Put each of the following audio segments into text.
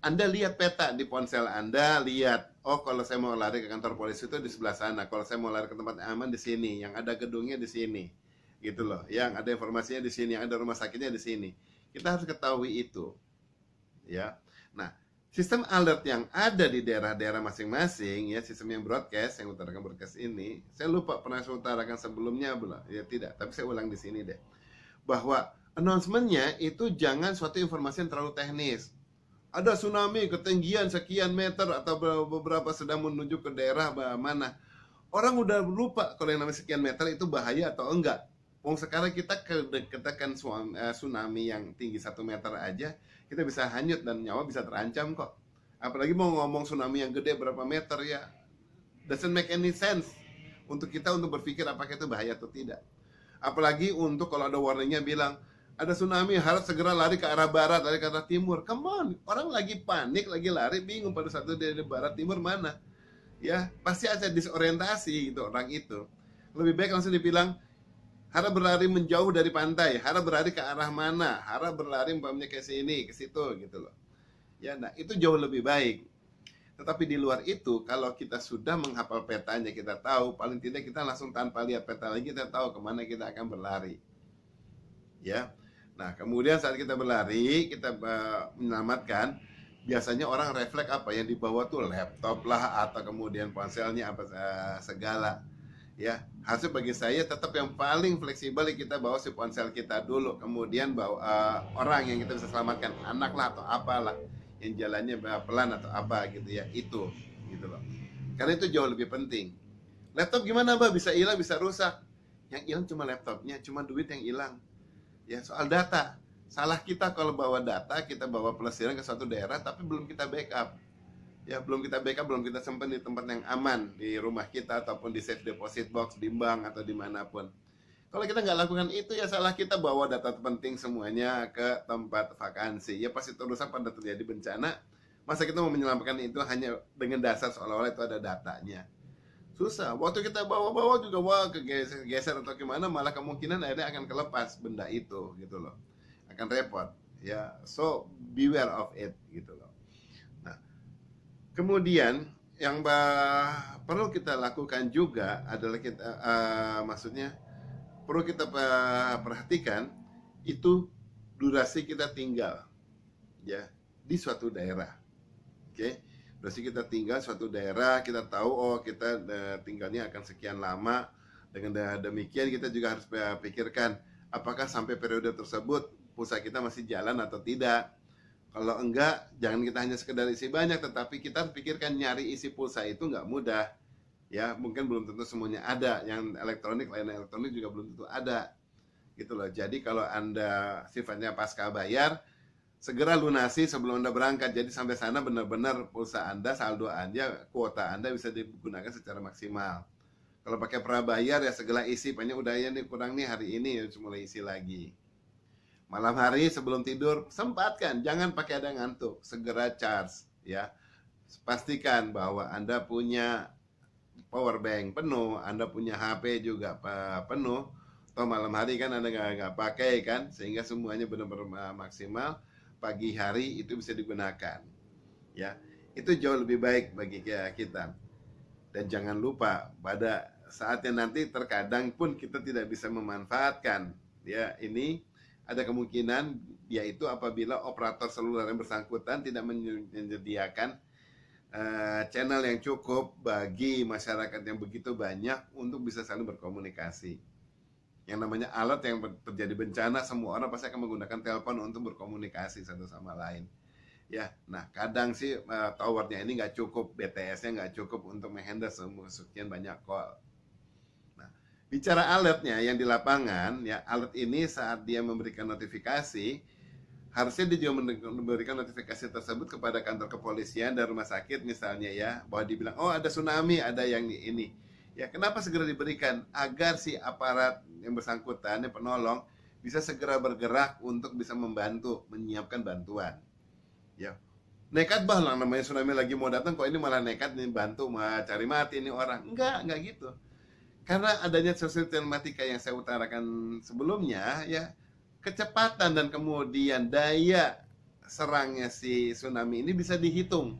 Anda lihat peta di ponsel Anda, lihat, oh kalau saya mau lari ke kantor polisi itu di sebelah sana, kalau saya mau lari ke tempat aman di sini, yang ada gedungnya di sini, gitu loh, yang ada informasinya di sini, yang ada rumah sakitnya di sini. Kita harus ketahui itu, ya. Nah, sistem alert yang ada di daerah-daerah masing-masing, ya sistem yang broadcast, yang utarakan broadcast ini, saya lupa pernah saya utarakan sebelumnya belum, ya tidak, tapi saya ulang di sini deh, bahwa announcementnya itu jangan suatu informasi yang terlalu teknis ada tsunami ketinggian sekian meter atau beberapa sedang menuju ke daerah mana orang udah lupa kalau yang namanya sekian meter itu bahaya atau enggak Wong sekarang kita kedekatkan eh, tsunami yang tinggi satu meter aja kita bisa hanyut dan nyawa bisa terancam kok apalagi mau ngomong tsunami yang gede berapa meter ya doesn't make any sense untuk kita untuk berpikir apakah itu bahaya atau tidak apalagi untuk kalau ada warningnya bilang ada tsunami harap segera lari ke arah barat lari ke arah timur come on orang lagi panik lagi lari bingung pada satu dari barat timur mana ya pasti ada disorientasi gitu orang itu lebih baik langsung dibilang harap berlari menjauh dari pantai harap berlari ke arah mana harap berlari umpamanya ke sini ke situ gitu loh ya nah itu jauh lebih baik tetapi di luar itu kalau kita sudah menghafal petanya kita tahu paling tidak kita langsung tanpa lihat peta lagi kita tahu kemana kita akan berlari ya Nah, kemudian saat kita berlari, kita uh, menyelamatkan, biasanya orang refleks apa yang dibawa tuh laptop lah atau kemudian ponselnya apa uh, segala. Ya, hasil bagi saya tetap yang paling fleksibel kita bawa si ponsel kita dulu, kemudian bawa uh, orang yang kita bisa selamatkan, anak lah atau apalah yang jalannya pelan atau apa gitu ya, itu gitu loh. Karena itu jauh lebih penting. Laptop gimana, Mbak? Bisa hilang, bisa rusak. Yang hilang cuma laptopnya, cuma duit yang hilang ya soal data salah kita kalau bawa data kita bawa pelesiran ke suatu daerah tapi belum kita backup ya belum kita backup belum kita simpan di tempat yang aman di rumah kita ataupun di safe deposit box di bank atau dimanapun kalau kita nggak lakukan itu ya salah kita bawa data penting semuanya ke tempat vakansi ya pasti terus pada terjadi bencana masa kita mau menyelamatkan itu hanya dengan dasar seolah-olah itu ada datanya susah waktu kita bawa-bawa juga wah kegeser atau gimana malah kemungkinan akhirnya akan kelepas benda itu gitu loh akan repot ya so beware of it gitu loh nah kemudian yang perlu kita lakukan juga adalah kita uh, maksudnya perlu kita perhatikan itu durasi kita tinggal ya di suatu daerah oke okay? Berarti kita tinggal suatu daerah, kita tahu oh kita e, tinggalnya akan sekian lama. Dengan demikian kita juga harus pikirkan apakah sampai periode tersebut pulsa kita masih jalan atau tidak. Kalau enggak, jangan kita hanya sekedar isi banyak, tetapi kita pikirkan nyari isi pulsa itu enggak mudah. Ya, mungkin belum tentu semuanya ada. Yang elektronik, layanan elektronik juga belum tentu ada. Gitu loh. Jadi kalau Anda sifatnya pasca bayar, segera lunasi sebelum Anda berangkat. Jadi sampai sana benar-benar pulsa Anda, saldo Anda, kuota Anda bisa digunakan secara maksimal. Kalau pakai prabayar ya segala isi, banyak udah ya nih kurang nih hari ini ya mulai isi lagi. Malam hari sebelum tidur sempatkan, jangan pakai ada ngantuk, segera charge ya. Pastikan bahwa Anda punya power bank penuh, Anda punya HP juga penuh. Atau malam hari kan Anda nggak pakai kan, sehingga semuanya benar-benar maksimal pagi hari itu bisa digunakan. Ya, itu jauh lebih baik bagi kita. Dan jangan lupa pada saatnya nanti terkadang pun kita tidak bisa memanfaatkan ya ini ada kemungkinan yaitu apabila operator seluler yang bersangkutan tidak menyediakan uh, channel yang cukup bagi masyarakat yang begitu banyak untuk bisa saling berkomunikasi yang namanya alat yang terjadi bencana semua orang pasti akan menggunakan telepon untuk berkomunikasi satu sama lain ya nah kadang sih uh, towernya ini nggak cukup BTS-nya nggak cukup untuk menghandle semua sekian banyak call nah bicara alatnya yang di lapangan ya alat ini saat dia memberikan notifikasi harusnya dia juga memberikan notifikasi tersebut kepada kantor kepolisian dan rumah sakit misalnya ya bahwa dibilang oh ada tsunami ada yang ini Ya, kenapa segera diberikan? Agar si aparat yang bersangkutan, yang penolong, bisa segera bergerak untuk bisa membantu, menyiapkan bantuan. Ya, nekat bah lah namanya tsunami lagi mau datang kok ini malah nekat nih bantu mah cari mati ini orang enggak enggak gitu karena adanya sosial telematika yang saya utarakan sebelumnya ya kecepatan dan kemudian daya serangnya si tsunami ini bisa dihitung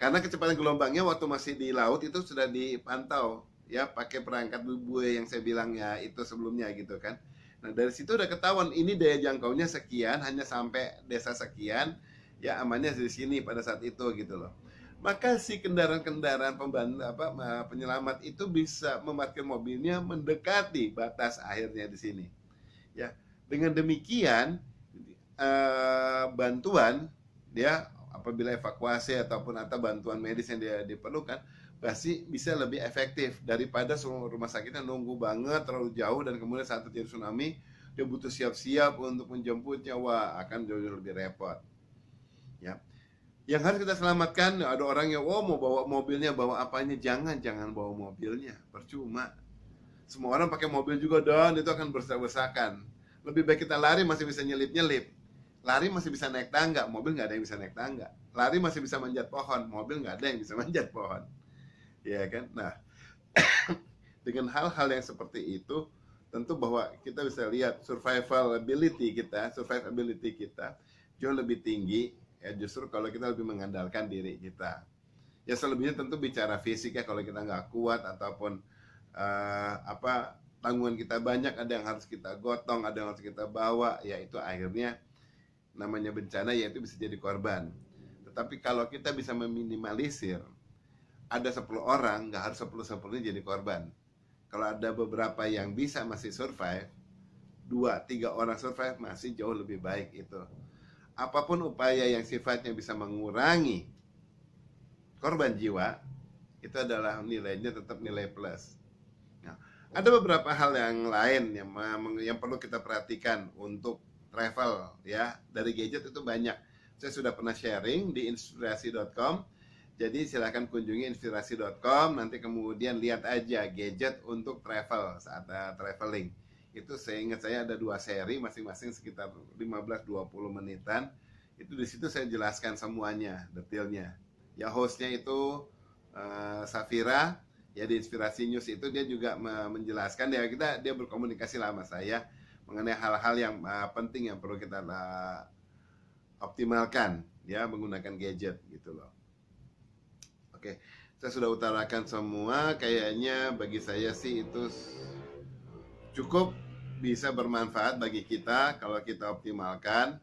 karena kecepatan gelombangnya waktu masih di laut itu sudah dipantau ya pakai perangkat buoy yang saya bilang ya itu sebelumnya gitu kan. Nah dari situ udah ketahuan ini daya jangkaunya sekian hanya sampai desa sekian ya amannya di sini pada saat itu gitu loh. Maka si kendaraan-kendaraan pembantu apa penyelamat itu bisa memarkir mobilnya mendekati batas akhirnya di sini. Ya, dengan demikian eh, bantuan ya apabila evakuasi ataupun atau bantuan medis yang dia diperlukan pasti bisa lebih efektif daripada rumah sakit yang nunggu banget terlalu jauh dan kemudian saat terjadi tsunami dia butuh siap-siap untuk menjemput wah akan jauh, jauh lebih repot ya yang harus kita selamatkan ada orang yang wow mau bawa mobilnya bawa apanya jangan jangan bawa mobilnya percuma semua orang pakai mobil juga dan itu akan bersak-bersakan lebih baik kita lari masih bisa nyelip-nyelip lari masih bisa naik tangga, mobil nggak ada yang bisa naik tangga. Lari masih bisa manjat pohon, mobil nggak ada yang bisa manjat pohon. Ya kan? Nah, dengan hal-hal yang seperti itu, tentu bahwa kita bisa lihat survival ability kita, survivability kita jauh lebih tinggi ya justru kalau kita lebih mengandalkan diri kita. Ya selebihnya tentu bicara fisik ya kalau kita nggak kuat ataupun uh, apa tanggungan kita banyak ada yang harus kita gotong, ada yang harus kita bawa, ya itu akhirnya namanya bencana yaitu bisa jadi korban. Tetapi kalau kita bisa meminimalisir ada 10 orang nggak harus 10 10 jadi korban. Kalau ada beberapa yang bisa masih survive, dua tiga orang survive masih jauh lebih baik itu. Apapun upaya yang sifatnya bisa mengurangi korban jiwa itu adalah nilainya tetap nilai plus. Nah, ada beberapa hal yang lain yang yang perlu kita perhatikan untuk travel ya dari gadget itu banyak saya sudah pernah sharing di inspirasi.com jadi silahkan kunjungi inspirasi.com nanti kemudian lihat aja gadget untuk travel saat uh, traveling itu saya ingat saya ada dua seri masing-masing sekitar 15-20 menitan itu di situ saya jelaskan semuanya detailnya ya hostnya itu uh, Safira ya di Inspirasi News itu dia juga menjelaskan ya kita dia berkomunikasi lama saya mengenai hal-hal yang uh, penting yang perlu kita uh, optimalkan ya menggunakan gadget gitu loh. Oke, saya sudah utarakan semua kayaknya bagi saya sih itu cukup bisa bermanfaat bagi kita kalau kita optimalkan.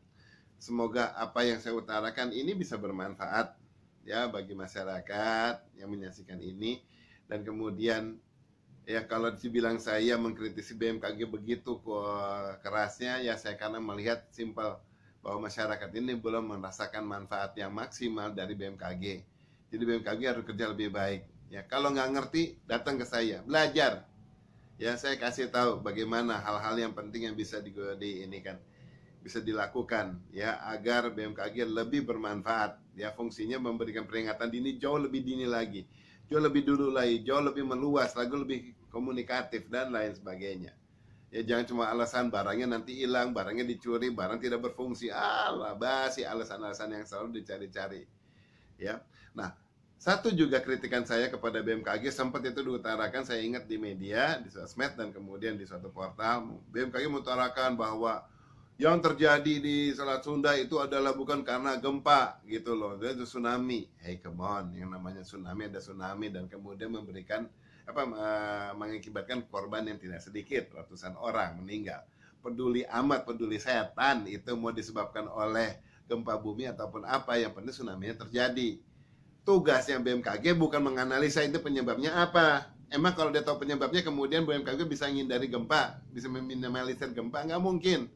Semoga apa yang saya utarakan ini bisa bermanfaat ya bagi masyarakat yang menyaksikan ini dan kemudian ya kalau dibilang saya mengkritisi BMKG begitu kerasnya ya saya karena melihat simpel bahwa masyarakat ini belum merasakan manfaat yang maksimal dari BMKG. Jadi BMKG harus kerja lebih baik. Ya kalau nggak ngerti datang ke saya belajar. Ya saya kasih tahu bagaimana hal-hal yang penting yang bisa di, di ini kan bisa dilakukan ya agar BMKG lebih bermanfaat. Ya fungsinya memberikan peringatan dini jauh lebih dini lagi Jauh lebih dulu lagi, jauh lebih meluas, lagu lebih komunikatif dan lain sebagainya. Ya jangan cuma alasan barangnya nanti hilang, barangnya dicuri, barang tidak berfungsi. Allah basi alasan-alasan yang selalu dicari-cari. Ya. Nah, satu juga kritikan saya kepada BMKG sempat itu diutarakan saya ingat di media, di sosmed dan kemudian di suatu portal BMKG mengutarakan bahwa yang terjadi di Selat Sunda itu adalah bukan karena gempa gitu loh, itu tsunami. Hey come on, yang namanya tsunami ada tsunami dan kemudian memberikan apa mengakibatkan korban yang tidak sedikit, ratusan orang meninggal. Peduli amat, peduli setan itu mau disebabkan oleh gempa bumi ataupun apa yang penting tsunami terjadi. Tugasnya BMKG bukan menganalisa itu penyebabnya apa. Emang kalau dia tahu penyebabnya kemudian BMKG bisa menghindari gempa, bisa meminimalisir gempa nggak mungkin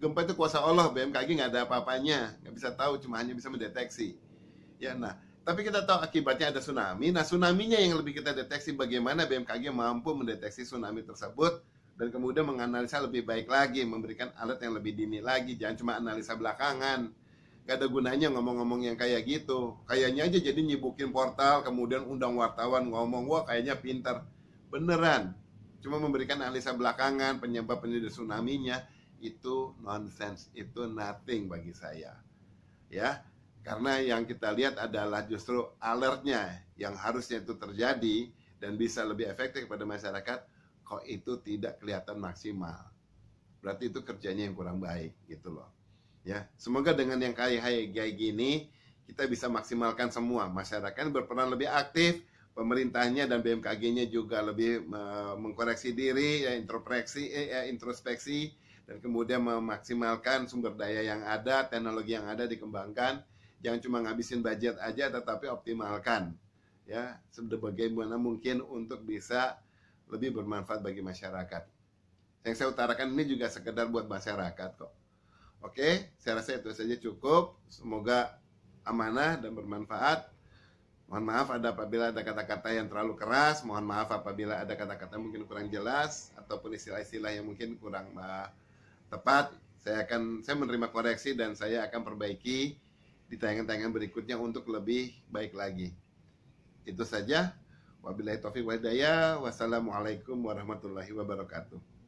gempa itu kuasa Allah BMKG nggak ada apa-apanya nggak bisa tahu cuma hanya bisa mendeteksi ya nah tapi kita tahu akibatnya ada tsunami nah tsunaminya yang lebih kita deteksi bagaimana BMKG mampu mendeteksi tsunami tersebut dan kemudian menganalisa lebih baik lagi memberikan alat yang lebih dini lagi jangan cuma analisa belakangan gak ada gunanya ngomong-ngomong yang kayak gitu kayaknya aja jadi nyibukin portal kemudian undang wartawan ngomong wah kayaknya pinter. beneran cuma memberikan analisa belakangan penyebab penyebab tsunami nya itu nonsense, itu nothing bagi saya. Ya, karena yang kita lihat adalah justru alertnya yang harusnya itu terjadi dan bisa lebih efektif kepada masyarakat kok itu tidak kelihatan maksimal. Berarti itu kerjanya yang kurang baik gitu loh. Ya, semoga dengan yang kayak kayak gini kita bisa maksimalkan semua masyarakat berperan lebih aktif, pemerintahnya dan BMKG-nya juga lebih uh, mengkoreksi diri, ya, introspeksi, eh, ya, introspeksi dan kemudian memaksimalkan sumber daya yang ada, teknologi yang ada dikembangkan. Jangan cuma ngabisin budget aja tetapi optimalkan ya sebagaimana mungkin untuk bisa lebih bermanfaat bagi masyarakat. Yang saya utarakan ini juga sekedar buat masyarakat kok. Oke, saya rasa itu saja cukup. Semoga amanah dan bermanfaat. Mohon maaf ada apabila ada kata-kata yang terlalu keras, mohon maaf apabila ada kata-kata mungkin kurang jelas ataupun istilah-istilah yang mungkin kurang uh, tepat saya akan saya menerima koreksi dan saya akan perbaiki di tayangan-tayangan berikutnya untuk lebih baik lagi itu saja wabillahi taufiq walhidayah wassalamualaikum warahmatullahi wabarakatuh